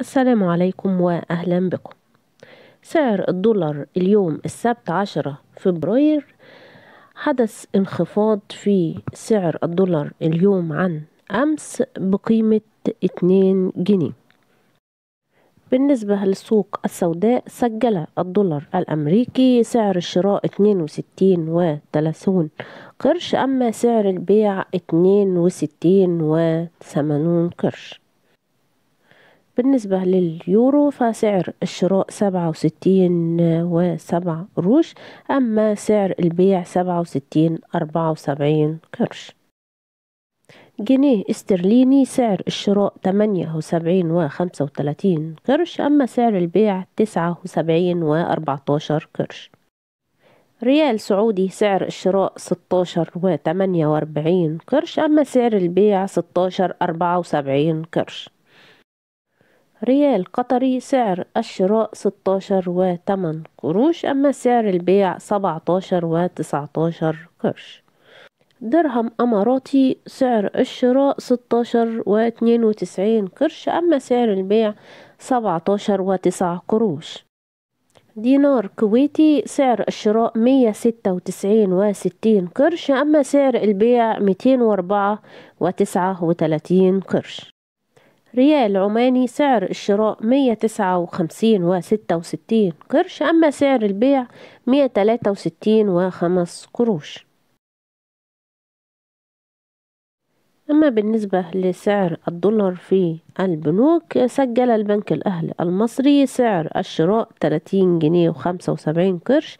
السلام عليكم وأهلا بكم سعر الدولار اليوم السبت عشرة فبراير حدث انخفاض في سعر الدولار اليوم عن أمس بقيمة 2 جنيه بالنسبة للسوق السوداء سجل الدولار الأمريكي سعر الشراء 62 و 30 قرش أما سعر البيع 62 و 80 قرش بالنسبة لليورو فسعر الشراء سبعة وستين وسبعة قروش أما سعر البيع سبعة وستين أربعة وسبعين قرش جنيه استرليني سعر الشراء تمانية وسبعين وخمسة وثلاثين قرش أما سعر البيع تسعة وسبعين وأربعتاشر قرش ريال سعودي سعر الشراء ستاشر و وأربعين قرش أما سعر البيع ستاشر أربعة وسبعين قرش ريال قطري سعر الشراء 16 و 8 قروش أما سعر البيع 17 و 19 قرش درهم أماراتي سعر الشراء 16 و 92 قرش أما سعر البيع 17 و 9 قروش دينار كويتي سعر الشراء 196 و 60 قرش أما سعر البيع 204 و 39 قرش ريال عماني سعر الشراء وخمسين وستة وستين قرش أما سعر البيع تلاتة وستين وخمس قروش أما بالنسبة لسعر الدولار في البنوك سجل البنك الأهلي المصري سعر الشراء 30 جنيه و75 قرش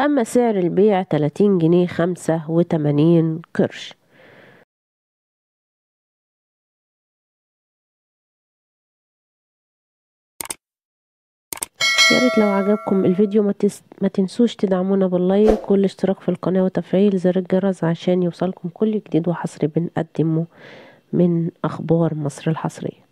أما سعر البيع 30 جنيه 85 قرش يا ريت لو عجبكم الفيديو ما, تس... ما تنسوش تدعمونا باللايك والاشتراك في القناة وتفعيل زر الجرس عشان يوصلكم كل جديد وحصري بنقدمه من أخبار مصر الحصرية